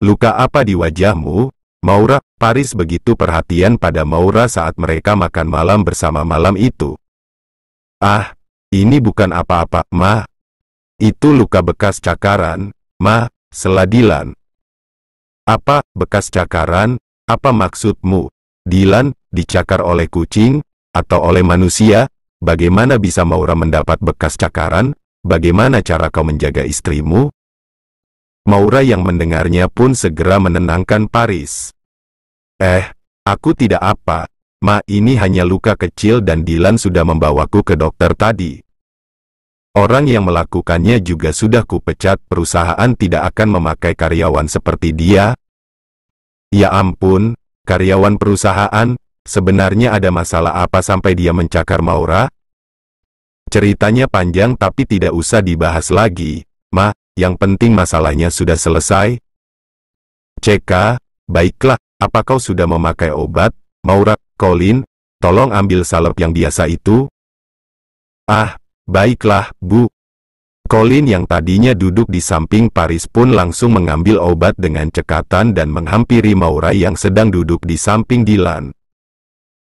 Luka apa di wajahmu, Maura? Paris begitu perhatian pada Maura saat mereka makan malam bersama malam itu. Ah, ini bukan apa-apa, Ma. Itu luka bekas cakaran, Ma, seladilan. Apa, bekas cakaran, apa maksudmu? Dilan, dicakar oleh kucing, atau oleh manusia? Bagaimana bisa Maura mendapat bekas cakaran? Bagaimana cara kau menjaga istrimu? Maura yang mendengarnya pun segera menenangkan Paris. Eh, aku tidak apa, Ma ini hanya luka kecil dan Dilan sudah membawaku ke dokter tadi. Orang yang melakukannya juga sudah kupecat perusahaan tidak akan memakai karyawan seperti dia. Ya ampun, karyawan perusahaan, sebenarnya ada masalah apa sampai dia mencakar Maura? Ceritanya panjang tapi tidak usah dibahas lagi. Ma, yang penting masalahnya sudah selesai. CK, baiklah, apa kau sudah memakai obat? Maura, Colin, tolong ambil salep yang biasa itu. Ah, baiklah, Bu. Colin yang tadinya duduk di samping Paris pun langsung mengambil obat dengan cekatan dan menghampiri Maura yang sedang duduk di samping Dilan.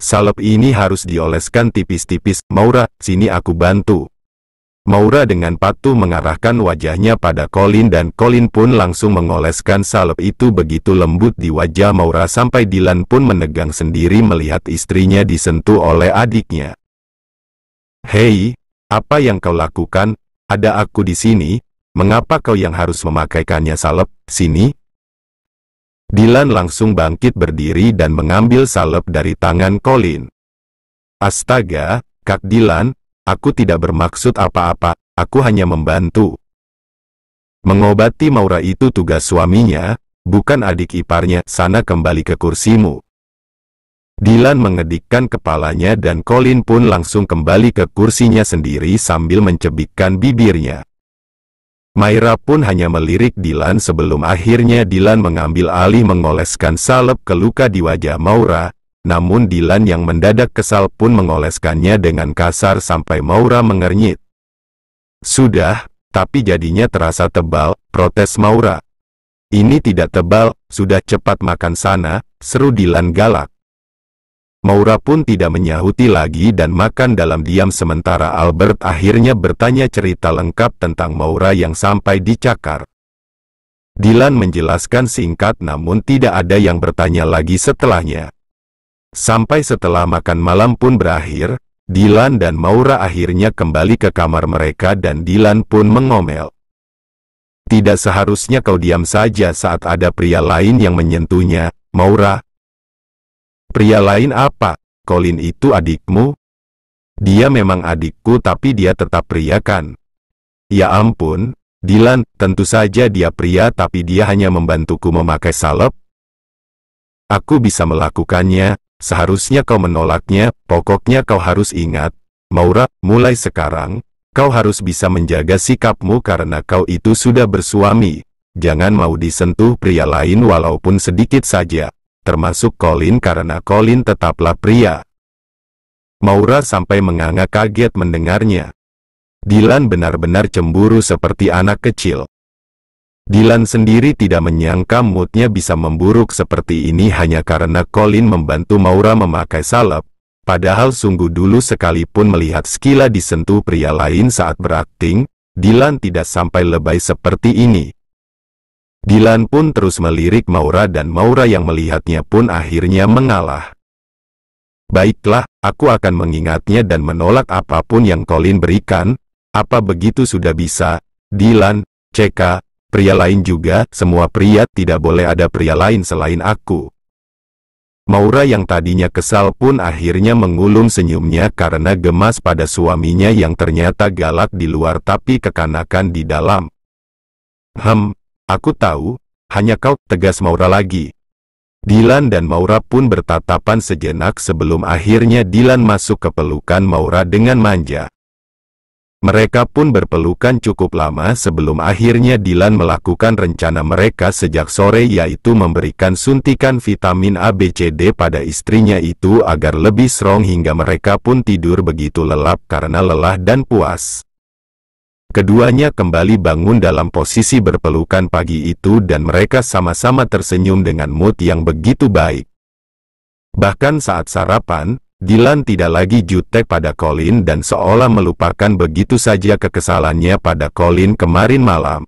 Salep ini harus dioleskan tipis-tipis, Maura, sini aku bantu. Maura dengan patuh mengarahkan wajahnya pada Colin dan Colin pun langsung mengoleskan salep itu begitu lembut di wajah Maura sampai Dylan pun menegang sendiri melihat istrinya disentuh oleh adiknya. Hei, apa yang kau lakukan? Ada aku di sini, mengapa kau yang harus memakaikannya salep, sini? Dylan langsung bangkit berdiri dan mengambil salep dari tangan Colin. Astaga, Kak Dilan, Aku tidak bermaksud apa-apa, aku hanya membantu. Mengobati Maura itu tugas suaminya, bukan adik iparnya, sana kembali ke kursimu. Dilan mengedikkan kepalanya dan Colin pun langsung kembali ke kursinya sendiri sambil mencebikkan bibirnya. Myra pun hanya melirik Dilan sebelum akhirnya Dilan mengambil alih mengoleskan salep ke luka di wajah Maura, namun Dilan yang mendadak kesal pun mengoleskannya dengan kasar sampai Maura mengernyit. Sudah, tapi jadinya terasa tebal, protes Maura. Ini tidak tebal, sudah cepat makan sana, seru Dilan galak. Maura pun tidak menyahuti lagi dan makan dalam diam sementara Albert akhirnya bertanya cerita lengkap tentang Maura yang sampai dicakar. Dilan menjelaskan singkat namun tidak ada yang bertanya lagi setelahnya. Sampai setelah makan malam pun berakhir, Dilan dan Maura akhirnya kembali ke kamar mereka dan Dilan pun mengomel. Tidak seharusnya kau diam saja saat ada pria lain yang menyentuhnya, Maura. Pria lain apa? Colin itu adikmu? Dia memang adikku tapi dia tetap pria kan? Ya ampun, Dilan, tentu saja dia pria tapi dia hanya membantuku memakai salep. Aku bisa melakukannya, Seharusnya kau menolaknya, pokoknya kau harus ingat, Maura, mulai sekarang, kau harus bisa menjaga sikapmu karena kau itu sudah bersuami. Jangan mau disentuh pria lain walaupun sedikit saja, termasuk Colin karena Colin tetaplah pria. Maura sampai menganga kaget mendengarnya. Dilan benar-benar cemburu seperti anak kecil. Dilan sendiri tidak menyangka moodnya bisa memburuk seperti ini hanya karena Colin membantu Maura memakai salep, padahal sungguh dulu sekalipun melihat Skila disentuh pria lain saat berakting, Dylan tidak sampai lebay seperti ini. Dylan pun terus melirik Maura dan Maura yang melihatnya pun akhirnya mengalah. Baiklah, aku akan mengingatnya dan menolak apapun yang Colin berikan, apa begitu sudah bisa, Dylan, Ceka, pria lain juga, semua pria, tidak boleh ada pria lain selain aku. Maura yang tadinya kesal pun akhirnya mengulung senyumnya karena gemas pada suaminya yang ternyata galak di luar tapi kekanakan di dalam. Hem, aku tahu, hanya kau, tegas Maura lagi. Dilan dan Maura pun bertatapan sejenak sebelum akhirnya Dilan masuk ke pelukan Maura dengan manja. Mereka pun berpelukan cukup lama sebelum akhirnya Dilan melakukan rencana mereka sejak sore yaitu memberikan suntikan vitamin A, B, C, D pada istrinya itu agar lebih strong hingga mereka pun tidur begitu lelap karena lelah dan puas. Keduanya kembali bangun dalam posisi berpelukan pagi itu dan mereka sama-sama tersenyum dengan mood yang begitu baik. Bahkan saat sarapan, Dylan tidak lagi jutek pada Colin dan seolah melupakan begitu saja kekesalannya pada Colin kemarin malam.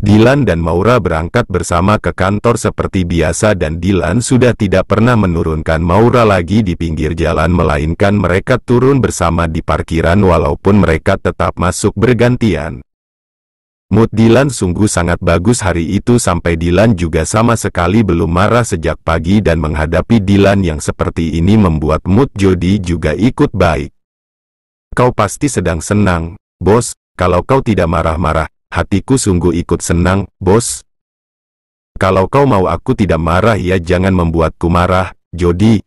Dylan dan Maura berangkat bersama ke kantor seperti biasa dan Dylan sudah tidak pernah menurunkan Maura lagi di pinggir jalan melainkan mereka turun bersama di parkiran walaupun mereka tetap masuk bergantian. Mood Dilan sungguh sangat bagus hari itu sampai Dilan juga sama sekali belum marah sejak pagi dan menghadapi Dilan yang seperti ini membuat mood Jody juga ikut baik. Kau pasti sedang senang, bos, kalau kau tidak marah-marah, hatiku sungguh ikut senang, bos. Kalau kau mau aku tidak marah ya jangan membuatku marah, Jody.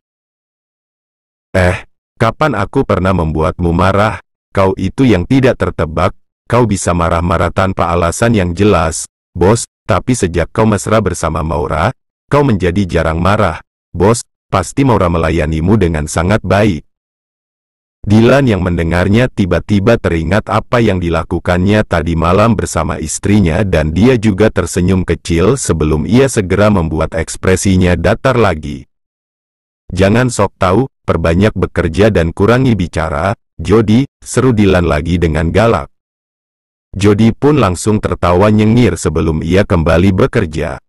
Eh, kapan aku pernah membuatmu marah? Kau itu yang tidak tertebak, kau bisa marah-marah tanpa alasan yang jelas, bos, tapi sejak kau mesra bersama Maura, kau menjadi jarang marah, bos, pasti Maura melayanimu dengan sangat baik. Dilan yang mendengarnya tiba-tiba teringat apa yang dilakukannya tadi malam bersama istrinya dan dia juga tersenyum kecil sebelum ia segera membuat ekspresinya datar lagi. Jangan sok tahu, perbanyak bekerja dan kurangi bicara, Jody, seru Dilan lagi dengan galak. Jody pun langsung tertawa nyengir sebelum ia kembali bekerja.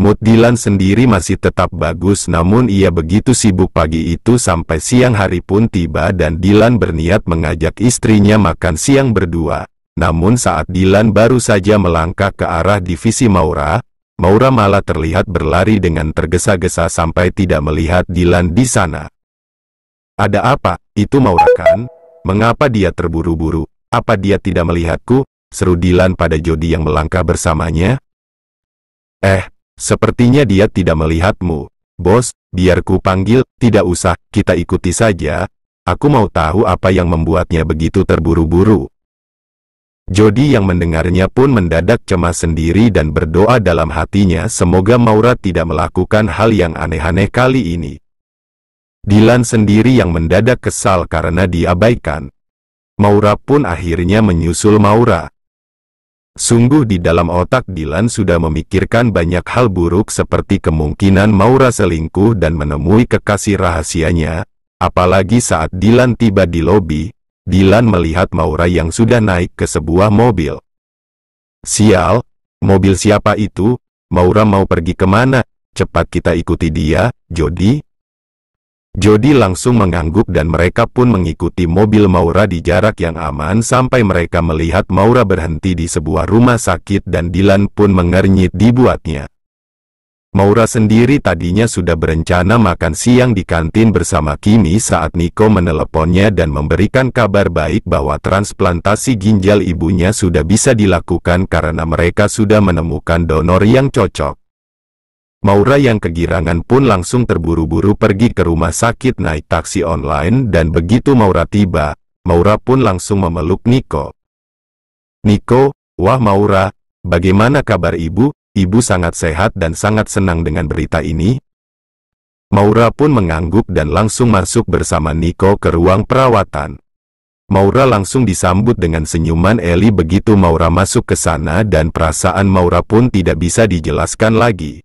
Mood Dylan sendiri masih tetap bagus namun ia begitu sibuk pagi itu sampai siang hari pun tiba dan Dylan berniat mengajak istrinya makan siang berdua. Namun saat Dylan baru saja melangkah ke arah divisi Maura, Maura malah terlihat berlari dengan tergesa-gesa sampai tidak melihat Dylan di sana. Ada apa, itu Maura kan? Mengapa dia terburu-buru? Apa dia tidak melihatku? Seru Dilan pada Jody yang melangkah bersamanya. Eh, sepertinya dia tidak melihatmu. Bos, Biarku panggil, tidak usah, kita ikuti saja. Aku mau tahu apa yang membuatnya begitu terburu-buru. Jody yang mendengarnya pun mendadak cemas sendiri dan berdoa dalam hatinya semoga Maura tidak melakukan hal yang aneh-aneh kali ini. Dilan sendiri yang mendadak kesal karena diabaikan. Maura pun akhirnya menyusul Maura. Sungguh di dalam otak Dilan sudah memikirkan banyak hal buruk seperti kemungkinan Maura selingkuh dan menemui kekasih rahasianya, apalagi saat Dilan tiba di lobi, Dilan melihat Maura yang sudah naik ke sebuah mobil. Sial, mobil siapa itu? Maura mau pergi kemana? Cepat kita ikuti dia, Jody, Jody langsung mengangguk dan mereka pun mengikuti mobil Maura di jarak yang aman sampai mereka melihat Maura berhenti di sebuah rumah sakit dan Dylan pun mengernyit dibuatnya. Maura sendiri tadinya sudah berencana makan siang di kantin bersama Kimi saat Nico meneleponnya dan memberikan kabar baik bahwa transplantasi ginjal ibunya sudah bisa dilakukan karena mereka sudah menemukan donor yang cocok. Maura yang kegirangan pun langsung terburu-buru pergi ke rumah sakit naik taksi online dan begitu Maura tiba, Maura pun langsung memeluk Niko. Niko, wah Maura, bagaimana kabar ibu? Ibu sangat sehat dan sangat senang dengan berita ini. Maura pun mengangguk dan langsung masuk bersama Niko ke ruang perawatan. Maura langsung disambut dengan senyuman Eli begitu Maura masuk ke sana dan perasaan Maura pun tidak bisa dijelaskan lagi.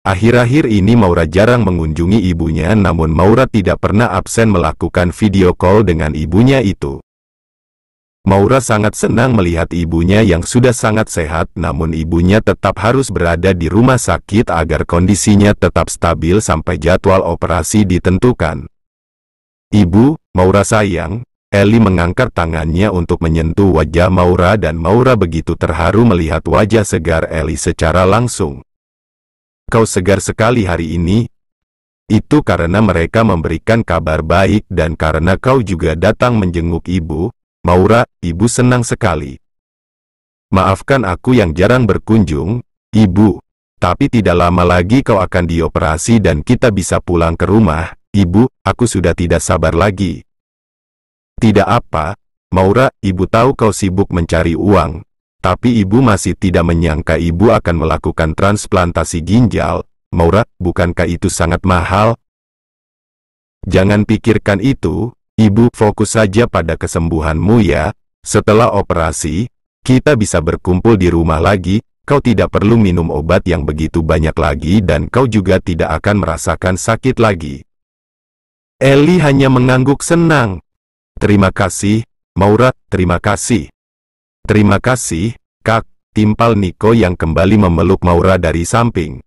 Akhir-akhir ini Maura jarang mengunjungi ibunya namun Maura tidak pernah absen melakukan video call dengan ibunya itu. Maura sangat senang melihat ibunya yang sudah sangat sehat namun ibunya tetap harus berada di rumah sakit agar kondisinya tetap stabil sampai jadwal operasi ditentukan. Ibu, Maura sayang, Eli mengangkat tangannya untuk menyentuh wajah Maura dan Maura begitu terharu melihat wajah segar Eli secara langsung kau segar sekali hari ini? Itu karena mereka memberikan kabar baik dan karena kau juga datang menjenguk ibu, Maura, ibu senang sekali. Maafkan aku yang jarang berkunjung, ibu. Tapi tidak lama lagi kau akan dioperasi dan kita bisa pulang ke rumah, ibu, aku sudah tidak sabar lagi. Tidak apa, Maura, ibu tahu kau sibuk mencari uang, tapi ibu masih tidak menyangka ibu akan melakukan transplantasi ginjal, Maura, bukankah itu sangat mahal? Jangan pikirkan itu, ibu fokus saja pada kesembuhanmu ya, setelah operasi, kita bisa berkumpul di rumah lagi, kau tidak perlu minum obat yang begitu banyak lagi dan kau juga tidak akan merasakan sakit lagi. Eli hanya mengangguk senang. Terima kasih, Maura, terima kasih. Terima kasih, Kak, timpal Niko yang kembali memeluk Maura dari samping.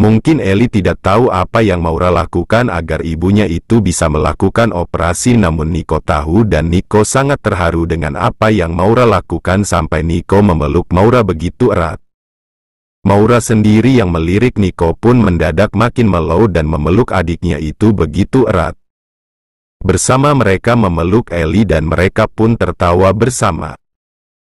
Mungkin Eli tidak tahu apa yang Maura lakukan agar ibunya itu bisa melakukan operasi namun Niko tahu dan Niko sangat terharu dengan apa yang Maura lakukan sampai Niko memeluk Maura begitu erat. Maura sendiri yang melirik Niko pun mendadak makin mellow dan memeluk adiknya itu begitu erat. Bersama mereka memeluk Eli dan mereka pun tertawa bersama.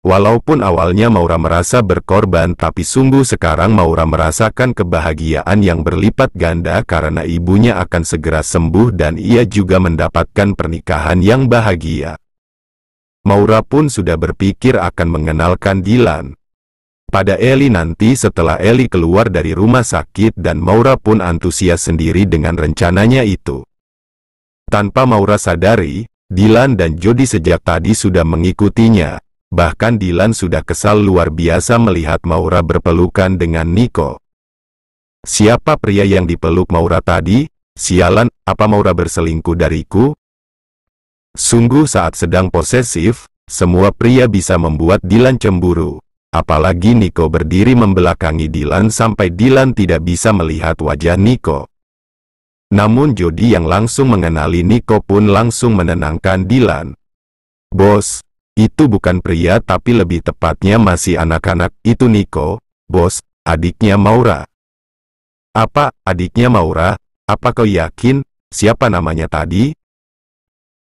Walaupun awalnya Maura merasa berkorban tapi sungguh sekarang Maura merasakan kebahagiaan yang berlipat ganda karena ibunya akan segera sembuh dan ia juga mendapatkan pernikahan yang bahagia. Maura pun sudah berpikir akan mengenalkan Dilan. Pada Eli nanti setelah Eli keluar dari rumah sakit dan Maura pun antusias sendiri dengan rencananya itu. Tanpa Maura sadari, Dilan dan Jody sejak tadi sudah mengikutinya, bahkan Dylan sudah kesal luar biasa melihat Maura berpelukan dengan Nico. Siapa pria yang dipeluk Maura tadi? Sialan, apa Maura berselingkuh dariku? Sungguh saat sedang posesif, semua pria bisa membuat Dylan cemburu. Apalagi Nico berdiri membelakangi Dylan sampai Dylan tidak bisa melihat wajah Nico. Namun Jody yang langsung mengenali Nico pun langsung menenangkan Dylan. Bos, itu bukan pria tapi lebih tepatnya masih anak-anak. Itu Niko, bos, adiknya Maura. Apa, adiknya Maura? Apa kau yakin? Siapa namanya tadi?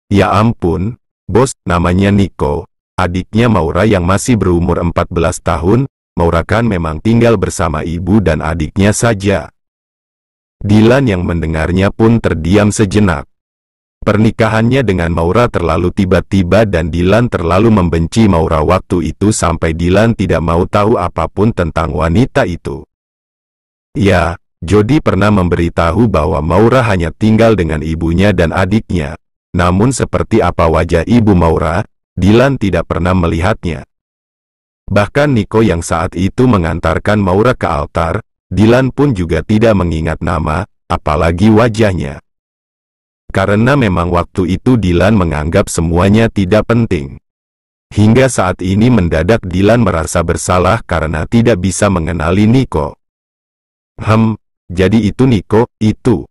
Ya ampun, bos, namanya Niko, Adiknya Maura yang masih berumur 14 tahun, Maura kan memang tinggal bersama ibu dan adiknya saja. Dilan yang mendengarnya pun terdiam sejenak. Pernikahannya dengan Maura terlalu tiba-tiba dan Dilan terlalu membenci Maura waktu itu sampai Dilan tidak mau tahu apapun tentang wanita itu. Ya, Jody pernah memberitahu bahwa Maura hanya tinggal dengan ibunya dan adiknya. Namun seperti apa wajah ibu Maura, Dilan tidak pernah melihatnya. Bahkan Niko yang saat itu mengantarkan Maura ke altar, Dilan pun juga tidak mengingat nama, apalagi wajahnya karena memang waktu itu Dilan menganggap semuanya tidak penting. Hingga saat ini mendadak Dilan merasa bersalah karena tidak bisa mengenali Niko. Hem, jadi itu Niko, itu.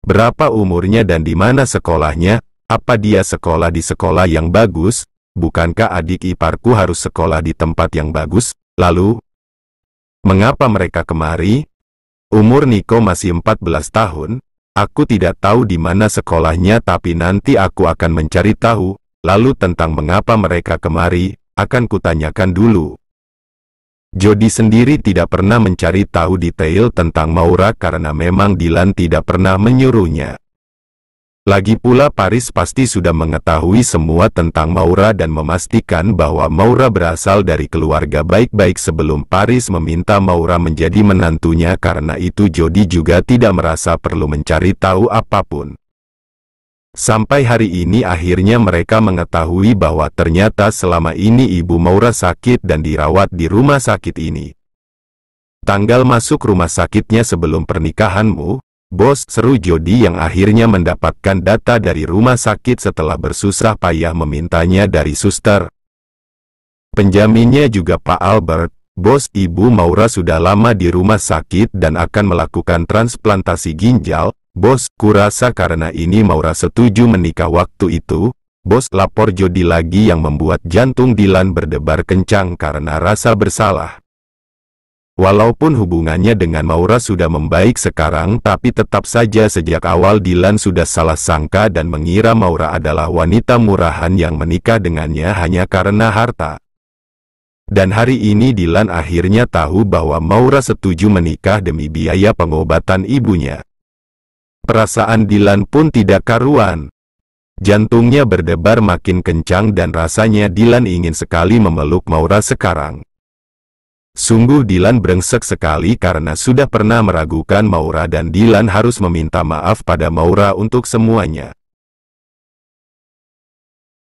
Berapa umurnya dan di mana sekolahnya, apa dia sekolah di sekolah yang bagus, bukankah adik iparku harus sekolah di tempat yang bagus, lalu? Mengapa mereka kemari? Umur Niko masih 14 tahun, Aku tidak tahu di mana sekolahnya tapi nanti aku akan mencari tahu, lalu tentang mengapa mereka kemari, akan kutanyakan dulu. Jody sendiri tidak pernah mencari tahu detail tentang Maura karena memang Dilan tidak pernah menyuruhnya. Lagi pula Paris pasti sudah mengetahui semua tentang Maura dan memastikan bahwa Maura berasal dari keluarga baik-baik sebelum Paris meminta Maura menjadi menantunya karena itu Jody juga tidak merasa perlu mencari tahu apapun. Sampai hari ini akhirnya mereka mengetahui bahwa ternyata selama ini ibu Maura sakit dan dirawat di rumah sakit ini. Tanggal masuk rumah sakitnya sebelum pernikahanmu, Bos seru Jody yang akhirnya mendapatkan data dari rumah sakit setelah bersusah payah memintanya dari suster. Penjaminnya juga Pak Albert, bos Ibu Maura sudah lama di rumah sakit dan akan melakukan transplantasi ginjal, bos kurasa karena ini Maura setuju menikah waktu itu, bos lapor Jody lagi yang membuat jantung Dilan berdebar kencang karena rasa bersalah. Walaupun hubungannya dengan Maura sudah membaik sekarang tapi tetap saja sejak awal Dilan sudah salah sangka dan mengira Maura adalah wanita murahan yang menikah dengannya hanya karena harta. Dan hari ini Dilan akhirnya tahu bahwa Maura setuju menikah demi biaya pengobatan ibunya. Perasaan Dilan pun tidak karuan. Jantungnya berdebar makin kencang dan rasanya Dilan ingin sekali memeluk Maura sekarang. Sungguh Dilan brengsek sekali karena sudah pernah meragukan Maura dan Dilan harus meminta maaf pada Maura untuk semuanya.